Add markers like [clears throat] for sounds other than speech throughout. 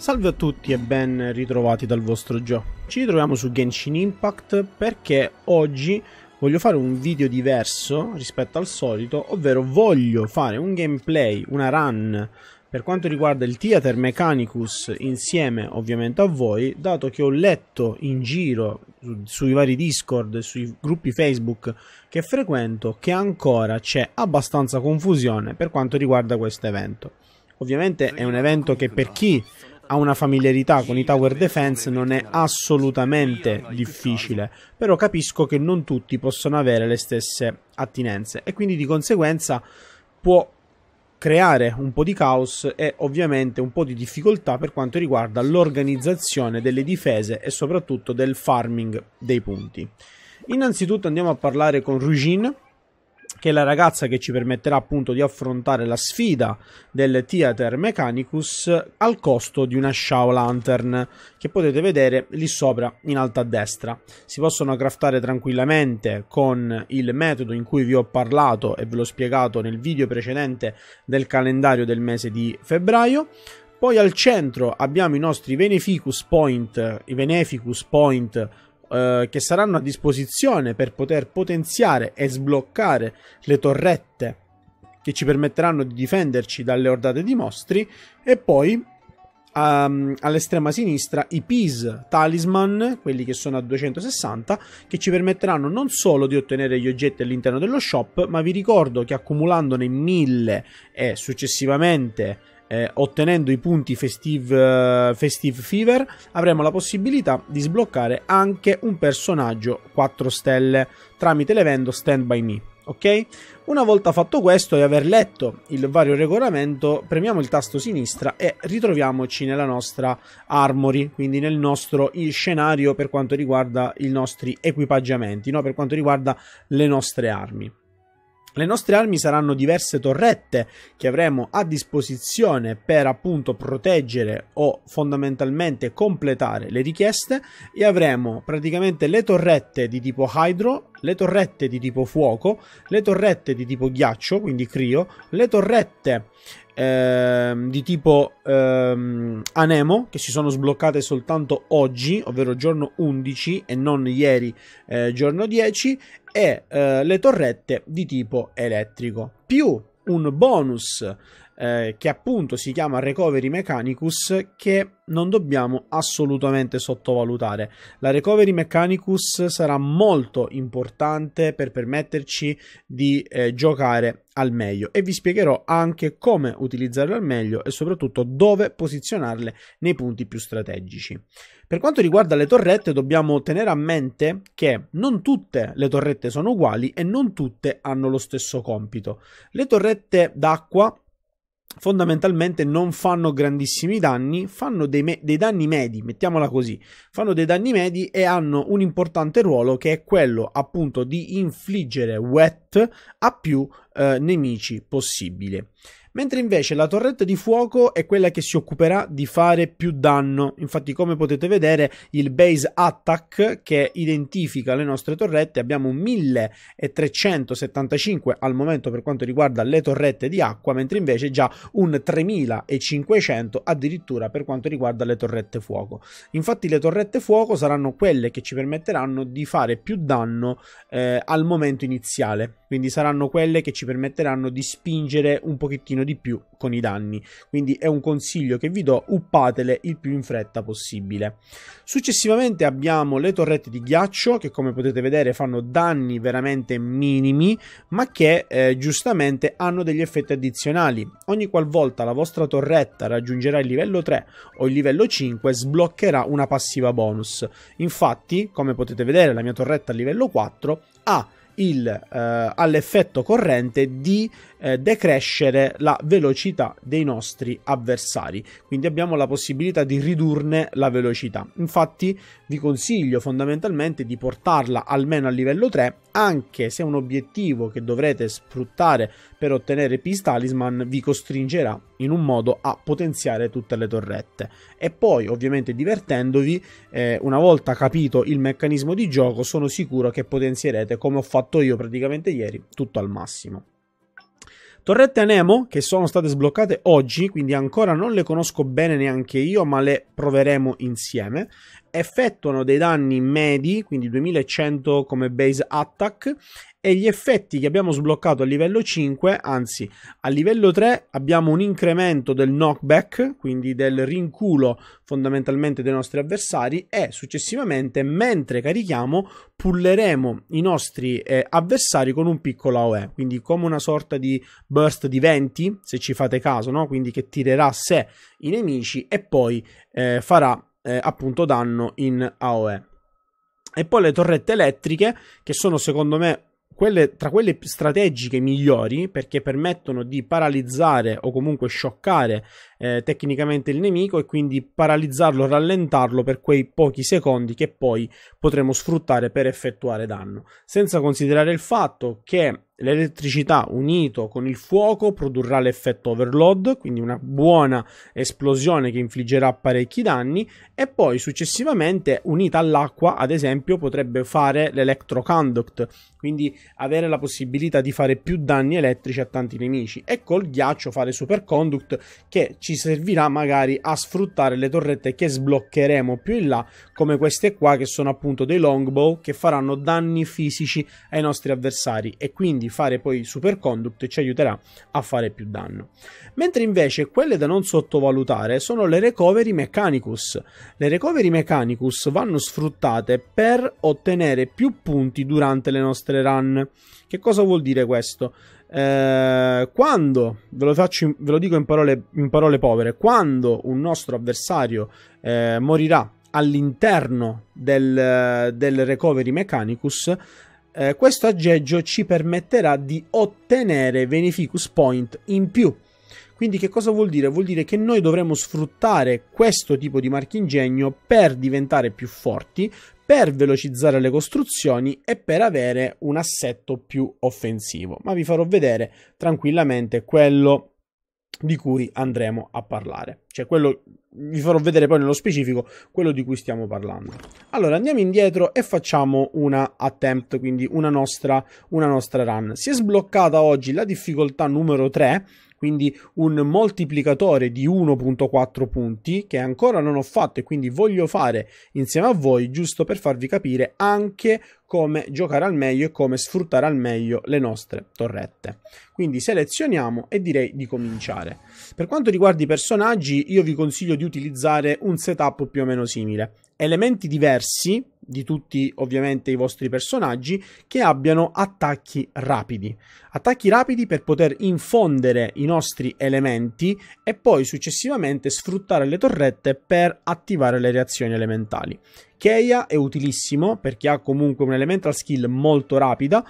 Salve a tutti e ben ritrovati dal vostro Gio. Ci ritroviamo su Genshin Impact perché oggi voglio fare un video diverso rispetto al solito, ovvero voglio fare un gameplay, una run per quanto riguarda il Theater Mechanicus insieme ovviamente a voi, dato che ho letto in giro su, sui vari Discord, sui gruppi Facebook che frequento, che ancora c'è abbastanza confusione per quanto riguarda questo evento. Ovviamente è un evento che per chi ha una familiarità con i tower defense non è assolutamente difficile, però capisco che non tutti possono avere le stesse attinenze e quindi di conseguenza può creare un po' di caos e ovviamente un po' di difficoltà per quanto riguarda l'organizzazione delle difese e soprattutto del farming dei punti. Innanzitutto andiamo a parlare con Rugin che è la ragazza che ci permetterà appunto di affrontare la sfida del Theater Mechanicus al costo di una Shao Lantern che potete vedere lì sopra in alto a destra. Si possono craftare tranquillamente con il metodo in cui vi ho parlato e ve l'ho spiegato nel video precedente del calendario del mese di febbraio. Poi al centro abbiamo i nostri Veneficus Point, i Veneficus Point eh, che saranno a disposizione per poter potenziare e sbloccare le torrette che ci permetteranno di difenderci dalle ordate di mostri e poi um, all'estrema sinistra i Peace Talisman, quelli che sono a 260, che ci permetteranno non solo di ottenere gli oggetti all'interno dello shop, ma vi ricordo che accumulandone 1000 e successivamente eh, ottenendo i punti festive, eh, festive Fever avremo la possibilità di sbloccare anche un personaggio 4 stelle tramite l'evento Stand By Me. Ok? Una volta fatto questo e aver letto il vario regolamento, premiamo il tasto sinistra e ritroviamoci nella nostra armory, quindi nel nostro scenario per quanto riguarda i nostri equipaggiamenti, no? per quanto riguarda le nostre armi. Le nostre armi saranno diverse torrette che avremo a disposizione per appunto proteggere o fondamentalmente completare le richieste e avremo praticamente le torrette di tipo hydro, le torrette di tipo fuoco, le torrette di tipo ghiaccio, quindi crio, le torrette ehm, di tipo ehm, Anemo che si sono sbloccate soltanto oggi, ovvero giorno 11 e non ieri eh, giorno 10 e eh, le torrette di tipo elettrico più un bonus eh, che appunto si chiama Recovery Mechanicus, che non dobbiamo assolutamente sottovalutare. La Recovery Mechanicus sarà molto importante per permetterci di eh, giocare al meglio e vi spiegherò anche come utilizzarle al meglio e soprattutto dove posizionarle nei punti più strategici. Per quanto riguarda le torrette dobbiamo tenere a mente che non tutte le torrette sono uguali e non tutte hanno lo stesso compito. Le torrette d'acqua fondamentalmente non fanno grandissimi danni, fanno dei, me- dei, danni medi, mettiamola così, fanno dei danni medi e hanno un importante ruolo che è quello appunto di infliggere wet a più eh, nemici possibile mentre invece la torretta di fuoco è quella che si occuperà di fare più danno. Infatti, come potete vedere, il base attack che identifica le nostre torrette, abbiamo 1375 al momento per quanto riguarda le torrette di acqua, mentre invece già un 3500 addirittura per quanto riguarda le torrette fuoco. Infatti, le torrette fuoco saranno quelle che ci permetteranno di fare più danno eh, al momento iniziale, quindi saranno quelle che ci permetteranno di spingere un pochettino pochettino di più con i danni. Quindi è un consiglio che vi do, uppatele il più in fretta possibile. Successivamente abbiamo le torrette di ghiaccio che come potete vedere fanno danni veramente minimi ma che eh, giustamente hanno degli effetti addizionali. Ogni qualvolta la vostra torretta raggiungerà il livello 3 o il livello 5 sbloccherà una passiva bonus. Infatti come potete vedere la mia torretta a livello 4 ha il, eh, all'effetto corrente di eh, decrescere la velocità dei nostri avversari, quindi abbiamo la possibilità di ridurne la velocità. Infatti vi consiglio fondamentalmente di portarla almeno a livello 3, anche se un obiettivo che dovrete sfruttare per ottenere Peace Talisman vi costringerà in un modo a potenziare tutte le torrette. E poi, ovviamente divertendovi, eh, una volta capito il meccanismo di gioco, sono sicuro che potenzierete, come ho fatto io praticamente ieri, tutto al massimo. Torrette Nemo, che sono state sbloccate oggi, quindi ancora non le conosco bene neanche io, ma le proveremo insieme, effettuano dei danni medi, quindi 2100 come base attack, e gli effetti che abbiamo sbloccato a livello 5, anzi a livello 3 abbiamo un incremento del knockback, quindi del rinculo fondamentalmente dei nostri avversari e successivamente mentre carichiamo pulleremo i nostri eh, avversari con un piccolo AOE, quindi come una sorta di burst di 20, se ci fate caso, no? quindi che tirerà a sé i nemici e poi eh, farà eh, appunto danno in AOE. E poi le torrette elettriche, che sono secondo me quelle, tra quelle strategiche migliori perché permettono di paralizzare o comunque scioccare eh, tecnicamente il nemico e quindi paralizzarlo, rallentarlo per quei pochi secondi che poi potremo sfruttare per effettuare danno, senza considerare il fatto che l'elettricità unito con il fuoco produrrà l'effetto overload, quindi una buona esplosione che infliggerà parecchi danni e poi successivamente unita all'acqua, ad esempio, potrebbe fare l'electroconduct, quindi avere la possibilità di fare più danni elettrici a tanti nemici e col ghiaccio fare superconduct che ci ci servirà magari a sfruttare le torrette che sbloccheremo più in là, come queste qua che sono appunto dei longbow che faranno danni fisici ai nostri avversari e quindi fare poi super conduct ci aiuterà a fare più danno. Mentre invece quelle da non sottovalutare sono le recovery mechanicus. Le recovery mechanicus vanno sfruttate per ottenere più punti durante le nostre run. Che cosa vuol dire questo? Eh, quando, ve lo, faccio, ve lo dico in parole, in parole, povere, quando un nostro avversario eh, morirà all'interno del, del recovery mechanicus, eh, questo aggeggio ci permetterà di ottenere Beneficus Point in più. Quindi che cosa vuol dire? Vuol dire che noi dovremo sfruttare questo tipo di marchingegno per diventare più forti, per velocizzare le costruzioni e per avere un assetto più offensivo. Ma vi farò vedere tranquillamente quello di cui andremo a parlare. Cioè quello vi farò vedere poi nello specifico quello di cui stiamo parlando. Allora andiamo indietro e facciamo una attempt, quindi una nostra, una nostra run. Si è sbloccata oggi la difficoltà numero 3 quindi un moltiplicatore di 1.4 punti che ancora non ho fatto e quindi voglio fare insieme a voi giusto per farvi capire anche come giocare al meglio e come sfruttare al meglio le nostre torrette. Quindi selezioniamo e direi di cominciare. Per quanto riguarda i personaggi, io vi consiglio di utilizzare un setup più o meno simile. Elementi diversi di tutti ovviamente i vostri personaggi che abbiano attacchi rapidi. Attacchi rapidi per poter infondere i nostri elementi e poi successivamente sfruttare le torrette per attivare le reazioni elementali. Keia è utilissimo perché ha comunque un elemental skill molto rapida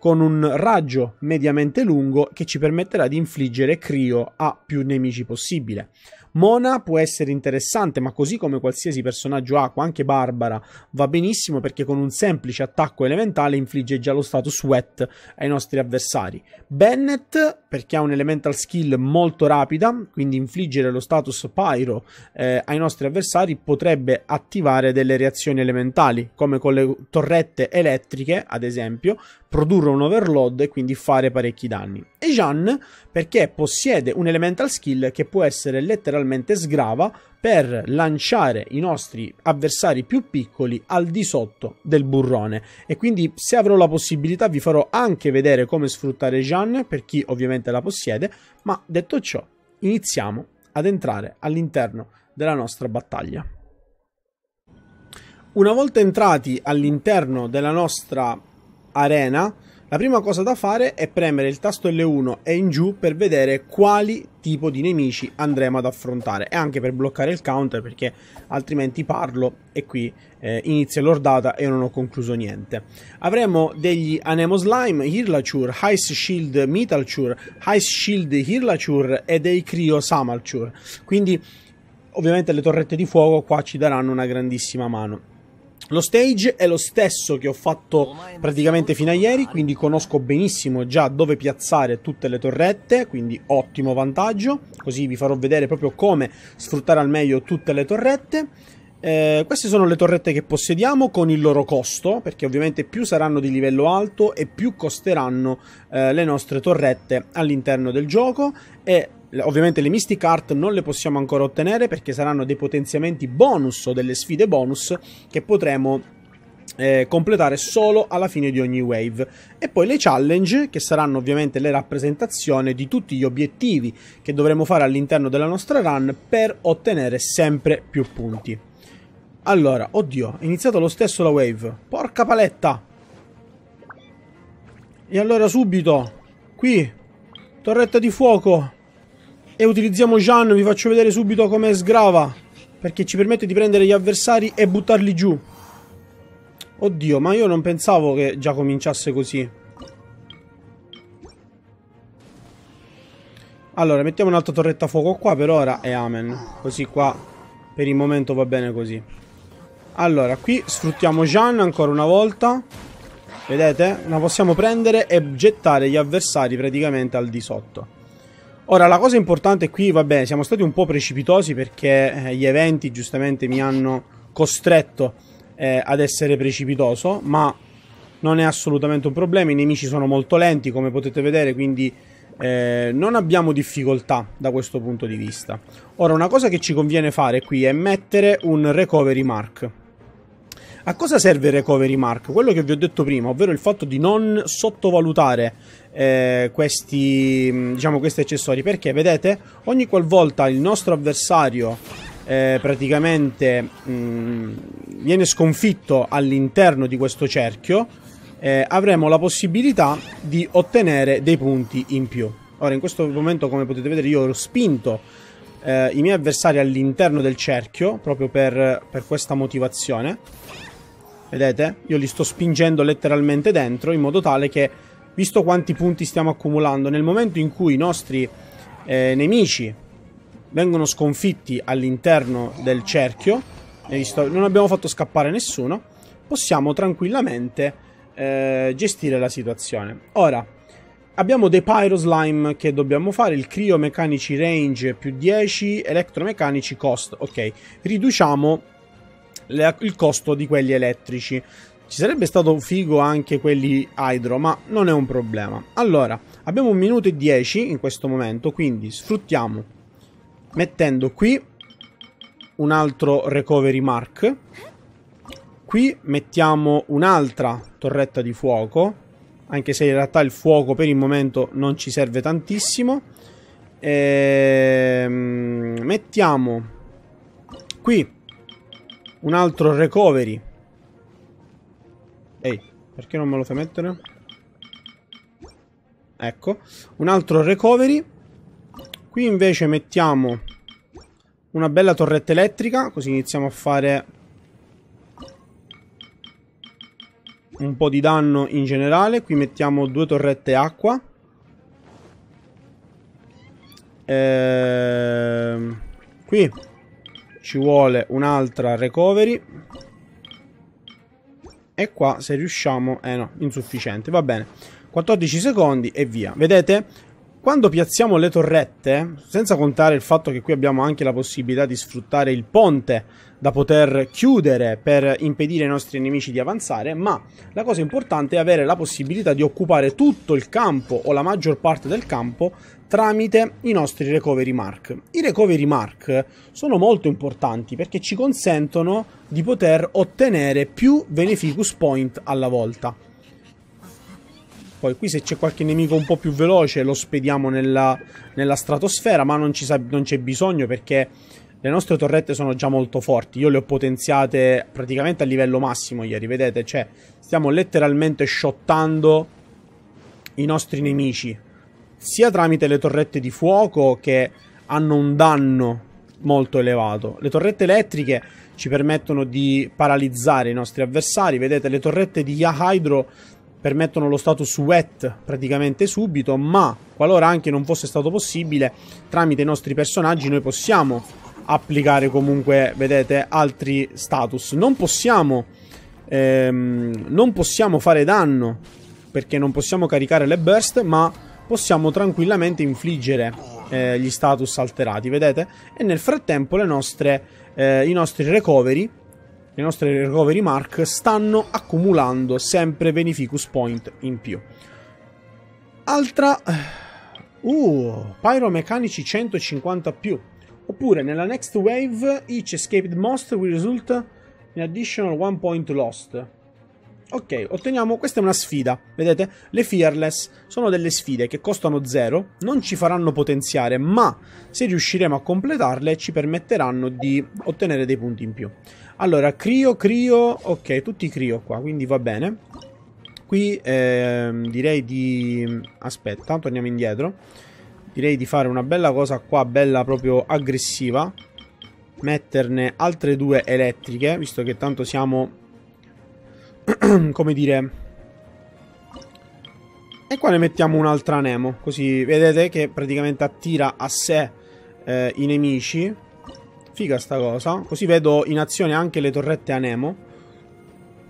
con un raggio mediamente lungo che ci permetterà di infliggere crio a più nemici possibile. Mona può essere interessante, ma così come qualsiasi personaggio acqua, anche Barbara, va benissimo perché con un semplice attacco elementale infligge già lo status wet ai nostri avversari. Bennett, perché ha un elemental skill molto rapida, quindi infliggere lo status pyro eh, ai nostri avversari potrebbe attivare delle reazioni elementali, come con le torrette elettriche, ad esempio, produrre un overload e quindi fare parecchi danni. E Jeanne, perché possiede un elemental skill che può essere letteralmente naturalmente sgrava per lanciare i nostri avversari più piccoli al di sotto del burrone e quindi se avrò la possibilità vi farò anche vedere come sfruttare Jeanne per chi ovviamente la possiede ma detto ciò iniziamo ad entrare all'interno della nostra battaglia una volta entrati all'interno della nostra arena la prima cosa da fare è premere il tasto L1 e in giù per vedere quali tipo di nemici andremo ad affrontare e anche per bloccare il counter perché altrimenti parlo e qui eh, inizia l'ordata e non ho concluso niente. Avremo degli Anemo Slime, Hirlachur, Ice Shield Metalchur, Ice Shield Hirlachur e dei Cryo Samalchur, quindi ovviamente le torrette di fuoco qua ci daranno una grandissima mano. Lo stage è lo stesso che ho fatto praticamente fino a ieri, quindi conosco benissimo già dove piazzare tutte le torrette, quindi ottimo vantaggio, così vi farò vedere proprio come sfruttare al meglio tutte le torrette. Eh, queste sono le torrette che possediamo con il loro costo, perché ovviamente più saranno di livello alto e più costeranno eh, le nostre torrette all'interno del gioco e Ovviamente le Mystic Art non le possiamo ancora ottenere perché saranno dei potenziamenti bonus o delle sfide bonus che potremo eh, completare solo alla fine di ogni wave e poi le challenge che saranno ovviamente le rappresentazioni di tutti gli obiettivi che dovremo fare all'interno della nostra run per ottenere sempre più punti allora oddio è iniziato lo stesso la wave porca paletta e allora subito qui torretta di fuoco e utilizziamo Jean, vi faccio vedere subito come sgrava. Perché ci permette di prendere gli avversari e buttarli giù. Oddio, ma io non pensavo che già cominciasse così. Allora, mettiamo un'altra torretta a fuoco qua per ora e amen. Così qua per il momento va bene così. Allora, qui sfruttiamo Jean ancora una volta. Vedete? La possiamo prendere e gettare gli avversari praticamente al di sotto. Ora, la cosa importante qui, vabbè, siamo stati un po' precipitosi perché eh, gli eventi giustamente mi hanno costretto eh, ad essere precipitoso, ma non è assolutamente un problema, i nemici sono molto lenti come potete vedere, quindi eh, non abbiamo difficoltà da questo punto di vista. Ora, una cosa che ci conviene fare qui è mettere un recovery mark. A cosa serve il recovery mark? Quello che vi ho detto prima, ovvero il fatto di non sottovalutare eh, questi, mm, diciamo, questi accessori, perché vedete, ogni qualvolta il nostro avversario eh, praticamente mh, mm, viene sconfitto all'interno di questo cerchio, eh, avremo la possibilità di ottenere dei punti in più. Ora, in questo momento, come potete vedere, io ho spinto eh, i miei avversari all'interno del cerchio proprio per, per, questa motivazione. Vedete? Io li sto spingendo letteralmente dentro in modo tale che, visto quanti punti stiamo accumulando, nel momento in cui i nostri eh, nemici vengono sconfitti all'interno del cerchio, non abbiamo fatto scappare nessuno, possiamo tranquillamente eh, gestire la situazione. Ora, abbiamo dei Pyro Slime che dobbiamo fare, il Cryo Meccanici Range più 10, Elettromecanici Cost, ok, riduciamo la, il costo di quelli elettrici. Ci sarebbe stato figo anche quelli hydro, ma non è un problema. Allora, abbiamo un minuto e dieci in questo momento, quindi sfruttiamo mettendo qui un altro recovery mark. Qui mettiamo un'altra torretta di fuoco, anche se in realtà il fuoco per il momento non ci serve tantissimo. E... Ehm, mettiamo qui un altro recovery. Ehi, perché non me lo fai mettere? Ecco, un altro recovery. Qui invece mettiamo una bella torretta elettrica, così iniziamo a fare un po' di danno in generale. Qui mettiamo due torrette acqua. Ehm, qui ci vuole un'altra recovery e qua se riusciamo eh no insufficiente va bene 14 secondi e via vedete quando piazziamo le torrette, senza contare il fatto che qui abbiamo anche la possibilità di sfruttare il ponte da poter chiudere per impedire ai nostri nemici di avanzare, ma la cosa importante è avere la possibilità di occupare tutto il campo o la maggior parte del campo tramite i nostri recovery mark. I recovery mark sono molto importanti perché ci consentono di poter ottenere più beneficus point alla volta. Poi qui se c'è qualche nemico un po' più veloce lo spediamo nella, nella stratosfera, ma non, sa, non c'è bisogno perché le nostre torrette sono già molto forti. Io le ho potenziate praticamente a livello massimo ieri, vedete? Cioè, stiamo letteralmente shottando i nostri nemici sia tramite le torrette di fuoco che hanno un danno molto elevato. Le torrette elettriche ci permettono di paralizzare i nostri avversari. Vedete, le torrette di Yahydro permettono lo status wet praticamente subito, ma qualora anche non fosse stato possibile, tramite i nostri personaggi noi possiamo applicare comunque, vedete, altri status. Non possiamo, ehm, non possiamo fare danno perché non possiamo caricare le burst, ma possiamo tranquillamente infliggere eh, gli status alterati, vedete? E nel frattempo nostre, eh, i nostri recovery, le nostre recovery mark stanno accumulando sempre beneficus point in più. Altra... Eh, uh, pyromeccanici 150+. Più. Oppure nella next wave each escaped monster will result in additional one point lost. Ok, otteniamo, questa è una sfida, vedete? Le Fearless sono delle sfide che costano zero, non ci faranno potenziare, ma se riusciremo a completarle ci permetteranno di ottenere dei punti in più. Allora, Crio, Crio, ok, tutti Crio qua, quindi va bene. Qui eh, direi di... aspetta, torniamo indietro. Direi di fare una bella cosa qua, bella proprio aggressiva. Metterne altre due elettriche, visto che tanto siamo [clears throat] come dire... E qua ne mettiamo un'altra Nemo, così vedete che praticamente attira a sé eh, i nemici. Figa sta cosa, così vedo in azione anche le torrette a Nemo.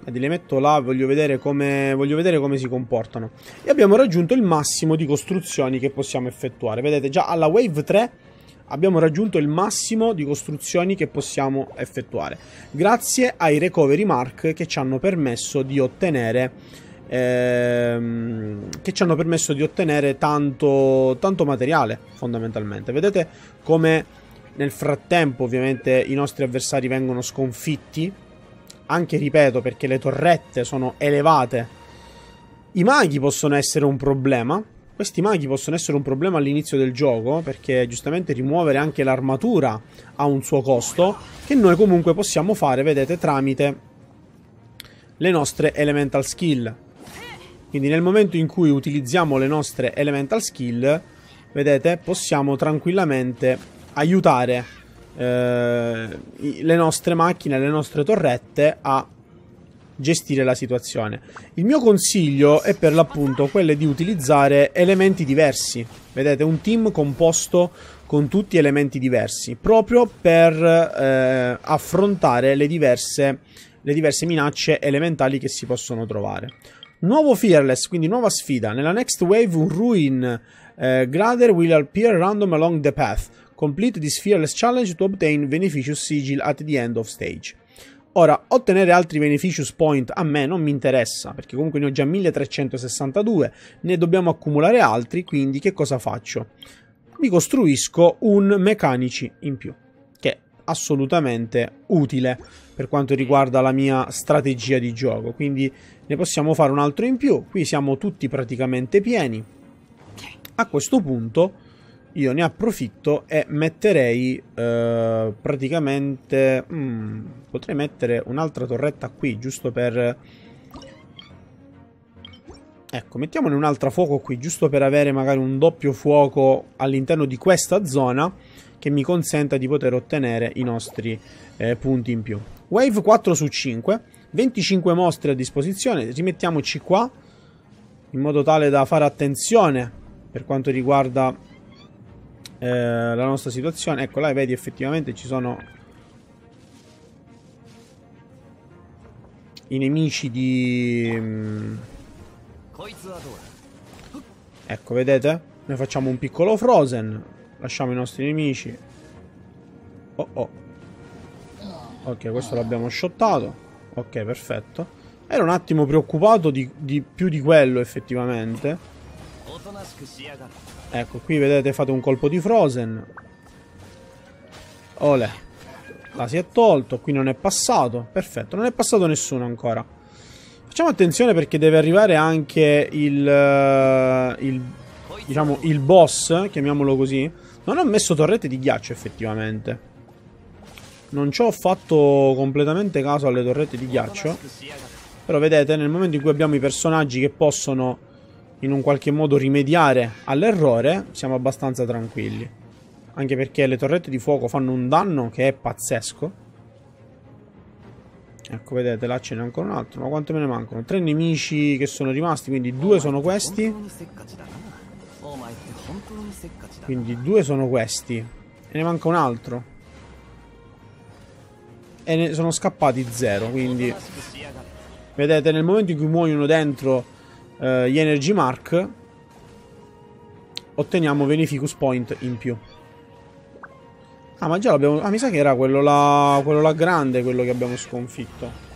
Ed le metto là, voglio vedere, come, voglio vedere come si comportano. E abbiamo raggiunto il massimo di costruzioni che possiamo effettuare. Vedete, già alla wave 3 abbiamo raggiunto il massimo di costruzioni che possiamo effettuare grazie ai recovery mark che ci hanno permesso di ottenere ehm, che ci hanno permesso di ottenere tanto, tanto materiale fondamentalmente vedete come nel frattempo ovviamente i nostri avversari vengono sconfitti anche ripeto perché le torrette sono elevate i maghi possono essere un problema questi maghi possono essere un problema all'inizio del gioco perché giustamente rimuovere anche l'armatura ha un suo costo che noi comunque possiamo fare, vedete, tramite le nostre elemental skill. Quindi nel momento in cui utilizziamo le nostre elemental skill, vedete, possiamo tranquillamente aiutare eh, le nostre macchine, le nostre torrette a gestire la situazione. Il mio consiglio è per l'appunto quello di utilizzare elementi diversi. Vedete, un team composto con tutti elementi diversi, proprio per eh, affrontare le diverse, le diverse minacce elementali che si possono trovare. Nuovo Fearless, quindi nuova sfida. Nella next wave un Ruin eh, Grader will appear random along the path. Complete this Fearless challenge to obtain Beneficious Sigil at the end of stage. Ora, ottenere altri Beneficius Point a me non mi interessa, perché comunque ne ho già 1362, ne dobbiamo accumulare altri, quindi che cosa faccio? Mi costruisco un Meccanici in più, che è assolutamente utile per quanto riguarda la mia strategia di gioco, quindi ne possiamo fare un altro in più, qui siamo tutti praticamente pieni. A questo punto io ne approfitto e metterei eh, praticamente... Mm, potrei mettere un'altra torretta qui, giusto per... Ecco, mettiamone un'altra fuoco qui, giusto per avere magari un doppio fuoco all'interno di questa zona che mi consenta di poter ottenere i nostri eh, punti in più. Wave 4 su 5, 25 mostre a disposizione, rimettiamoci qua in modo tale da fare attenzione per quanto riguarda eh, la nostra situazione. Ecco, là vedi effettivamente ci sono i nemici di... Mm, ecco, vedete? Noi facciamo un piccolo Frozen. Lasciamo i nostri nemici. Oh, oh. Ok, questo l'abbiamo shottato. Ok, perfetto. Ero un attimo preoccupato di, di più di quello, effettivamente. Ecco, qui vedete fate un colpo di Frozen. Ole. La si è tolto, qui non è passato. Perfetto, non è passato nessuno ancora. Facciamo attenzione perché deve arrivare anche il... Eh, il diciamo, il boss, chiamiamolo così. Non ho messo torrette di ghiaccio, effettivamente. Non ci ho fatto completamente caso alle torrette di ghiaccio. Però vedete, nel momento in cui abbiamo i personaggi che possono in un qualche modo rimediare all'errore, siamo abbastanza tranquilli. Anche perché le torrette di fuoco fanno un danno che è pazzesco. Ecco, vedete, là ce n'è ancora un altro. Ma quanto me ne mancano? Tre nemici che sono rimasti, quindi due sono questi. Quindi due sono questi. E ne manca un altro. E ne sono scappati zero, quindi... Vedete, nel momento in cui muoiono dentro eh, gli Energy Mark, otteniamo Venificus Point in più. Ah, ma già l'abbiamo... Ah, mi sa che era quello là... Quello là grande, quello che abbiamo sconfitto.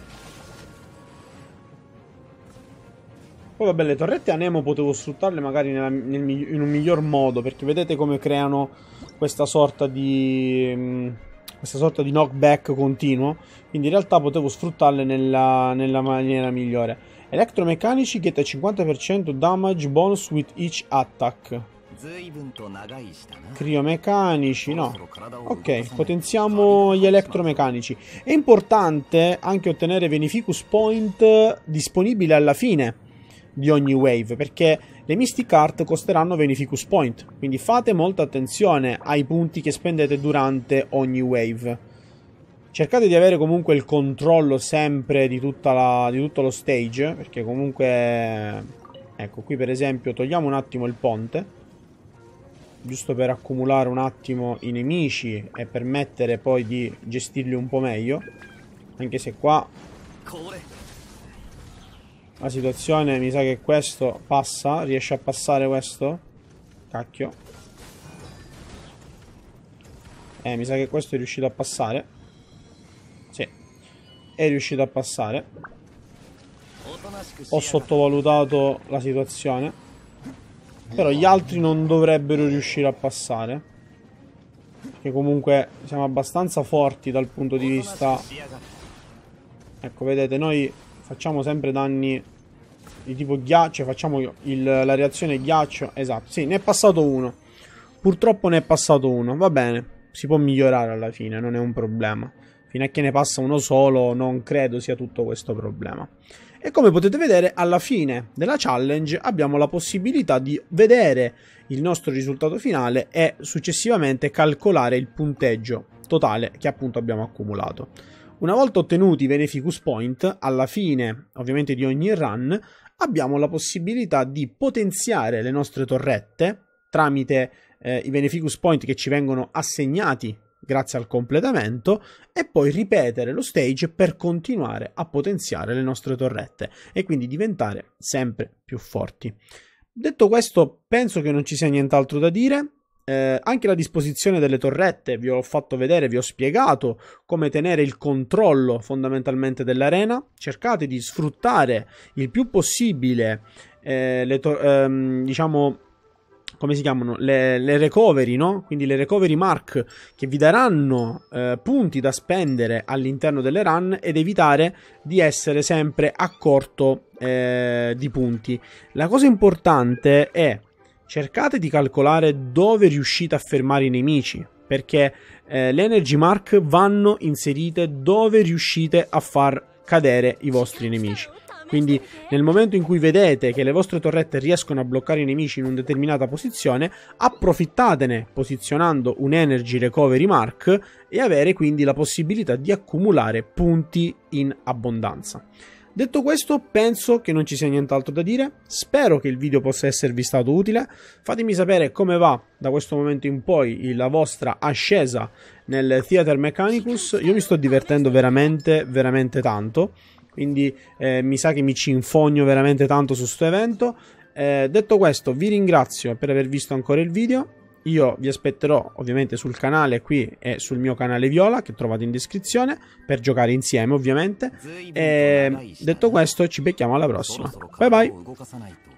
Poi vabbè, le torrette a Nemo potevo sfruttarle magari nella, nel, in un miglior modo, perché vedete come creano questa sorta di... Mm, questa sorta di knockback continuo. Quindi in realtà potevo sfruttarle nella, nella maniera migliore. Electromechanici get a 50% damage bonus with each attack. Criomecanici, no. Ok, potenziamo gli elettromecanici. È importante anche ottenere Venificus Point disponibile alla fine di ogni wave, perché le Mystic Art costeranno Venificus Point, quindi fate molta attenzione ai punti che spendete durante ogni wave cercate di avere comunque il controllo sempre di, la, di tutto lo stage, perché comunque... Ecco, qui per esempio togliamo un attimo il ponte giusto per accumulare un attimo i nemici e permettere poi di gestirli un po' meglio anche se qua la situazione mi sa che questo passa riesce a passare questo cacchio eh mi sa che questo è riuscito a passare è riuscito a passare. Ho sottovalutato la situazione. Però gli altri non dovrebbero riuscire a passare. Che comunque siamo abbastanza forti dal punto di vista... Ecco, vedete, noi facciamo sempre danni di tipo ghiaccio. Cioè facciamo il, la reazione ghiaccio. Esatto, sì, ne è passato uno. Purtroppo ne è passato uno, va bene. Si può migliorare alla fine, non è un problema fino a che ne passa uno solo non credo sia tutto questo problema. E come potete vedere alla fine della challenge abbiamo la possibilità di vedere il nostro risultato finale e successivamente calcolare il punteggio totale che appunto abbiamo accumulato. Una volta ottenuti i Beneficus Point, alla fine ovviamente di ogni run, abbiamo la possibilità di potenziare le nostre torrette tramite eh, i Beneficus Point che ci vengono assegnati grazie al completamento e poi ripetere lo stage per continuare a potenziare le nostre torrette e quindi diventare sempre più forti. Detto questo, penso che non ci sia nient'altro da dire. Eh, anche la disposizione delle torrette vi ho fatto vedere, vi ho spiegato come tenere il controllo fondamentalmente dell'arena. Cercate di sfruttare il più possibile eh, le, ehm, diciamo, come si chiamano? Le, le, recovery, no? Quindi le recovery mark che vi daranno eh, punti da spendere all'interno delle run ed evitare di essere sempre a corto eh, di punti. La cosa importante è cercate di calcolare dove riuscite a fermare i nemici. Perché eh, le energy mark vanno inserite dove riuscite a far cadere i vostri nemici. Quindi nel momento in cui vedete che le vostre torrette riescono a bloccare i nemici in una determinata posizione, approfittatene posizionando un Energy Recovery Mark e avere quindi la possibilità di accumulare punti in abbondanza. Detto questo, penso che non ci sia nient'altro da dire. Spero che il video possa esservi stato utile. Fatemi sapere come va da questo momento in poi la vostra ascesa nel Theater Mechanicus. Io mi sto divertendo veramente, veramente tanto. Quindi eh, mi sa che mi ci infogno veramente tanto su questo evento. Eh, detto questo, vi ringrazio per aver visto ancora il video. Io vi aspetterò ovviamente sul canale qui e sul mio canale Viola che trovate in descrizione per giocare insieme ovviamente. E eh, detto questo ci becchiamo alla prossima. Bye bye!